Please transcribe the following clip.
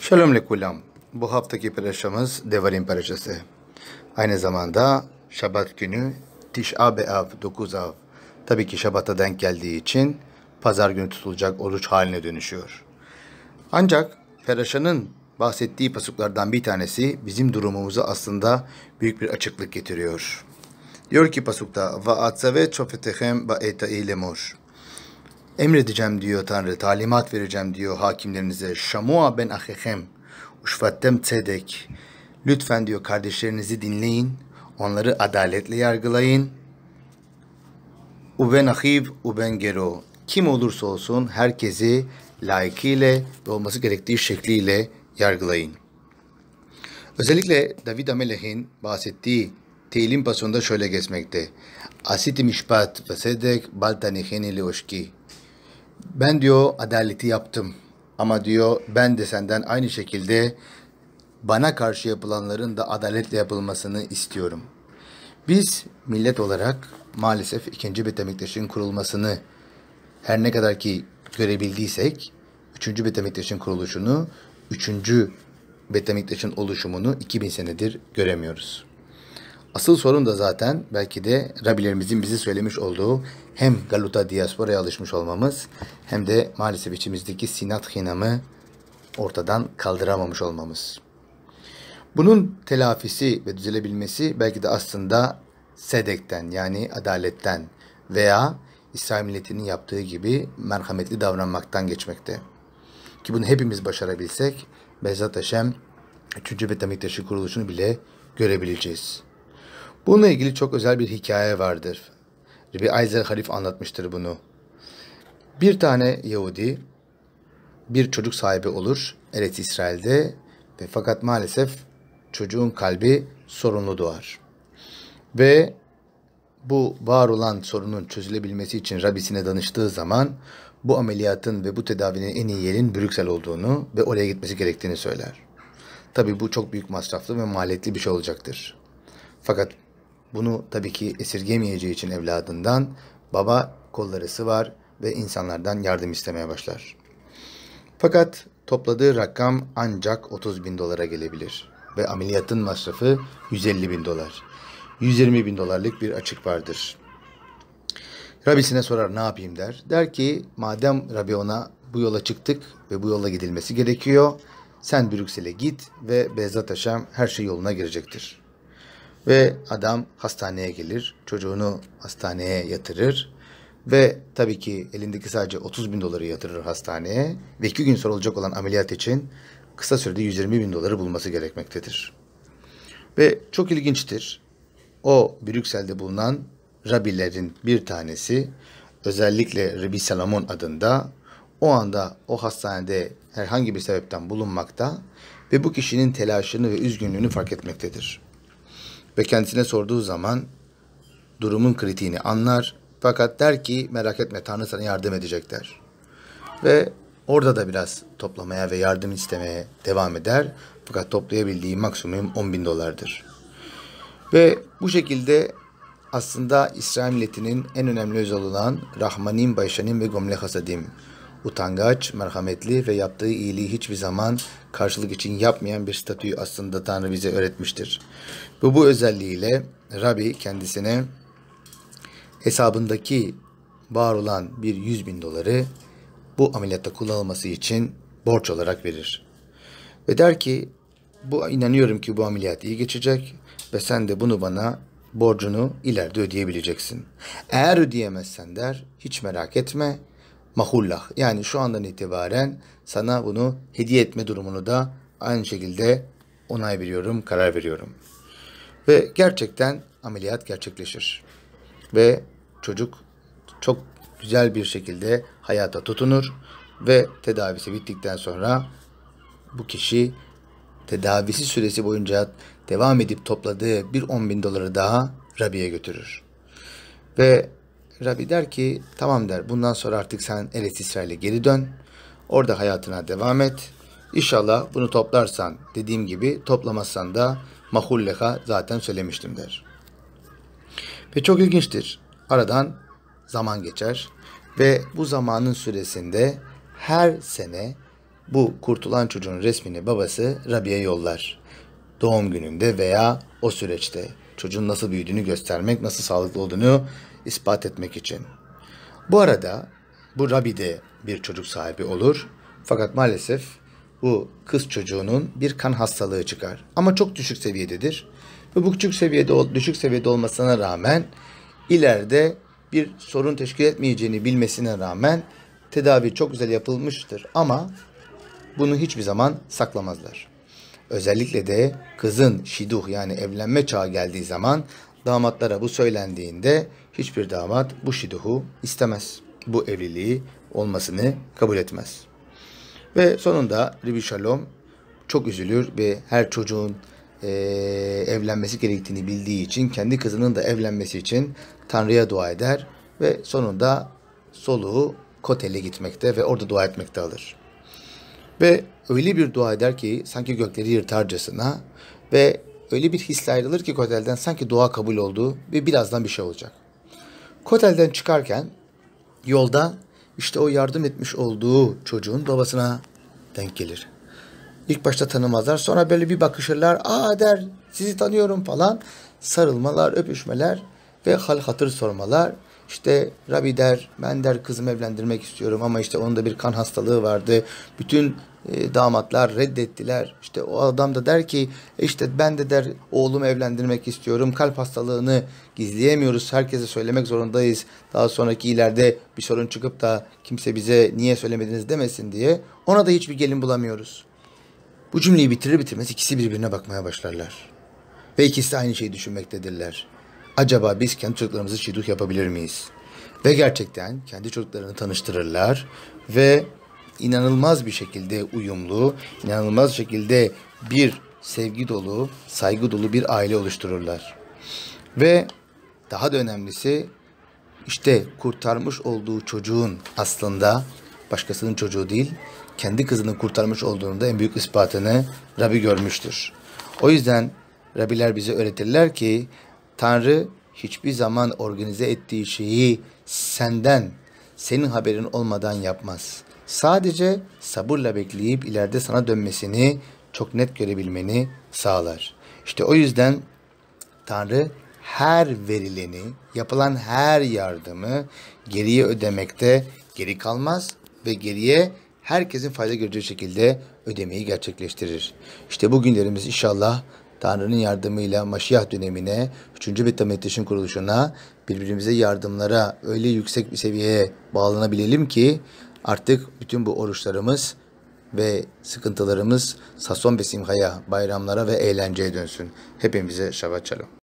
Şalom lekulam. Bu haftaki paylaşımız Devarim parçası. Aynı zamanda Şabat günü Tiş'a Be'av, 9 av. Tabii ki Şabat'a denk geldiği için pazar günü tutulacak oruç haline dönüşüyor. Ancak Peraşan'ın bahsettiği pasuklardan bir tanesi bizim durumumuzu aslında büyük bir açıklık getiriyor. Diyor ki pasukta va atsa ve çofetehem ba eta ilemor. Emredeceğim diyor Tanrı, talimat vereceğim diyor hakimlerinize. Şamua ben ahehem, uşfattem tzedek. Lütfen diyor kardeşlerinizi dinleyin, onları adaletle yargılayın. Uben ahib, uben gero. Kim olursa olsun herkesi layıkıyla ve olması gerektiği şekliyle yargılayın. Özellikle David Ameleh'in bahsettiği Teilim pasonda şöyle geçmekte. Asiti mişpat ve sedek baltaniheni oşki ben diyor adaleti yaptım ama diyor ben de senden aynı şekilde bana karşı yapılanların da adaletle yapılmasını istiyorum. Biz millet olarak maalesef ikinci Betemiktaş'ın kurulmasını her ne kadar ki görebildiysek 3. Betemiktaş'ın kuruluşunu, 3. Betemiktaş'ın oluşumunu 2000 senedir göremiyoruz. Asıl sorun da zaten belki de Rabilerimizin bizi söylemiş olduğu hem Galuta diasporaya alışmış olmamız hem de maalesef içimizdeki sinat hinamı ortadan kaldıramamış olmamız. Bunun telafisi ve düzelebilmesi belki de aslında sedekten yani adaletten veya İsrail milletinin yaptığı gibi merhametli davranmaktan geçmekte. Ki bunu hepimiz başarabilsek Bezat Haşem 3. Betamiktaşı kuruluşunu bile görebileceğiz. Bununla ilgili çok özel bir hikaye vardır. Rabbi Aizel Halif anlatmıştır bunu. Bir tane Yahudi bir çocuk sahibi olur Eret İsrail'de ve fakat maalesef çocuğun kalbi sorunlu doğar. Ve bu var olan sorunun çözülebilmesi için Rabbisine danıştığı zaman bu ameliyatın ve bu tedavinin en iyi yerin Brüksel olduğunu ve oraya gitmesi gerektiğini söyler. Tabii bu çok büyük masraflı ve maliyetli bir şey olacaktır. Fakat bunu tabii ki esirgemeyeceği için evladından baba kolları sıvar ve insanlardan yardım istemeye başlar. Fakat topladığı rakam ancak 30 bin dolara gelebilir ve ameliyatın masrafı 150 bin dolar. 120 bin dolarlık bir açık vardır. Rabbisine sorar ne yapayım der. Der ki madem Rabbi ona bu yola çıktık ve bu yola gidilmesi gerekiyor. Sen Brüksel'e git ve Bezataş'a her şey yoluna girecektir. Ve adam hastaneye gelir, çocuğunu hastaneye yatırır ve tabii ki elindeki sadece 30 bin doları yatırır hastaneye ve iki gün sonra olacak olan ameliyat için kısa sürede 120 bin doları bulması gerekmektedir. Ve çok ilginçtir. O Brüksel'de bulunan rabilerin bir tanesi özellikle Rabbi Salomon adında o anda o hastanede herhangi bir sebepten bulunmakta ve bu kişinin telaşını ve üzgünlüğünü fark etmektedir ve kendisine sorduğu zaman durumun kritiğini anlar. Fakat der ki merak etme Tanrı sana yardım edecek der. Ve orada da biraz toplamaya ve yardım istemeye devam eder. Fakat toplayabildiği maksimum 10 bin dolardır. Ve bu şekilde aslında İsrail milletinin en önemli özel olan Rahmanim, Bayşanim ve Gomle Hasadim utangaç, merhametli ve yaptığı iyiliği hiçbir zaman karşılık için yapmayan bir statüyü aslında Tanrı bize öğretmiştir. Bu bu özelliğiyle Rabbi kendisine hesabındaki var olan bir 100 bin doları bu ameliyatta kullanılması için borç olarak verir. Ve der ki bu inanıyorum ki bu ameliyat iyi geçecek ve sen de bunu bana borcunu ileride ödeyebileceksin. Eğer ödeyemezsen der hiç merak etme mahullah. Yani şu andan itibaren sana bunu hediye etme durumunu da aynı şekilde onay veriyorum, karar veriyorum. Ve gerçekten ameliyat gerçekleşir. Ve çocuk çok güzel bir şekilde hayata tutunur ve tedavisi bittikten sonra bu kişi tedavisi süresi boyunca devam edip topladığı bir 10 bin doları daha Rabi'ye götürür. Ve Rabbi der ki tamam der bundan sonra artık sen Enes İsrail'e geri dön. Orada hayatına devam et. İnşallah bunu toplarsan dediğim gibi toplamazsan da mahulleha zaten söylemiştim der. Ve çok ilginçtir. Aradan zaman geçer ve bu zamanın süresinde her sene bu kurtulan çocuğun resmini babası Rabi'ye yollar. Doğum gününde veya o süreçte çocuğun nasıl büyüdüğünü göstermek, nasıl sağlıklı olduğunu ispat etmek için. Bu arada bu Rabbi de bir çocuk sahibi olur. Fakat maalesef bu kız çocuğunun bir kan hastalığı çıkar. Ama çok düşük seviyededir. Ve bu küçük seviyede, düşük seviyede olmasına rağmen ileride bir sorun teşkil etmeyeceğini bilmesine rağmen tedavi çok güzel yapılmıştır. Ama bunu hiçbir zaman saklamazlar. Özellikle de kızın şiduh yani evlenme çağı geldiği zaman damatlara bu söylendiğinde hiçbir damat bu şiduhu istemez. Bu evliliği olmasını kabul etmez. Ve sonunda Ribi Shalom çok üzülür ve her çocuğun e, evlenmesi gerektiğini bildiği için kendi kızının da evlenmesi için Tanrı'ya dua eder ve sonunda soluğu Kotel'e gitmekte ve orada dua etmekte alır. Ve öyle bir dua eder ki sanki gökleri yırtarcasına ve öyle bir hisle ayrılır ki Kotel'den sanki dua kabul oldu ve birazdan bir şey olacak. Kotel'den çıkarken yolda işte o yardım etmiş olduğu çocuğun babasına denk gelir. İlk başta tanımazlar sonra böyle bir bakışırlar aa der sizi tanıyorum falan sarılmalar öpüşmeler ve hal hatır sormalar işte Rabbi der ben der kızımı evlendirmek istiyorum ama işte onun da bir kan hastalığı vardı. Bütün e, damatlar reddettiler. İşte o adam da der ki e işte ben de der oğlumu evlendirmek istiyorum. Kalp hastalığını gizleyemiyoruz. Herkese söylemek zorundayız. Daha sonraki ileride bir sorun çıkıp da kimse bize niye söylemediniz demesin diye. Ona da hiçbir gelin bulamıyoruz. Bu cümleyi bitirir bitirmez ikisi birbirine bakmaya başlarlar. Ve ikisi de aynı şeyi düşünmektedirler acaba biz kendi çocuklarımızı şiduk yapabilir miyiz? Ve gerçekten kendi çocuklarını tanıştırırlar ve inanılmaz bir şekilde uyumlu, inanılmaz şekilde bir sevgi dolu, saygı dolu bir aile oluştururlar. Ve daha da önemlisi işte kurtarmış olduğu çocuğun aslında başkasının çocuğu değil, kendi kızını kurtarmış olduğunda en büyük ispatını Rabbi görmüştür. O yüzden Rabbiler bize öğretirler ki Tanrı hiçbir zaman organize ettiği şeyi senden, senin haberin olmadan yapmaz. Sadece sabırla bekleyip ileride sana dönmesini çok net görebilmeni sağlar. İşte o yüzden Tanrı her verileni, yapılan her yardımı geriye ödemekte geri kalmaz ve geriye herkesin fayda göreceği şekilde ödemeyi gerçekleştirir. İşte bugünlerimiz inşallah Tanrı'nın yardımıyla Maşiyah dönemine, 3. Betametteş'in kuruluşuna, birbirimize yardımlara öyle yüksek bir seviyeye bağlanabilelim ki artık bütün bu oruçlarımız ve sıkıntılarımız Sason ve Simha'ya, bayramlara ve eğlenceye dönsün. Hepimize Şabat Şalom.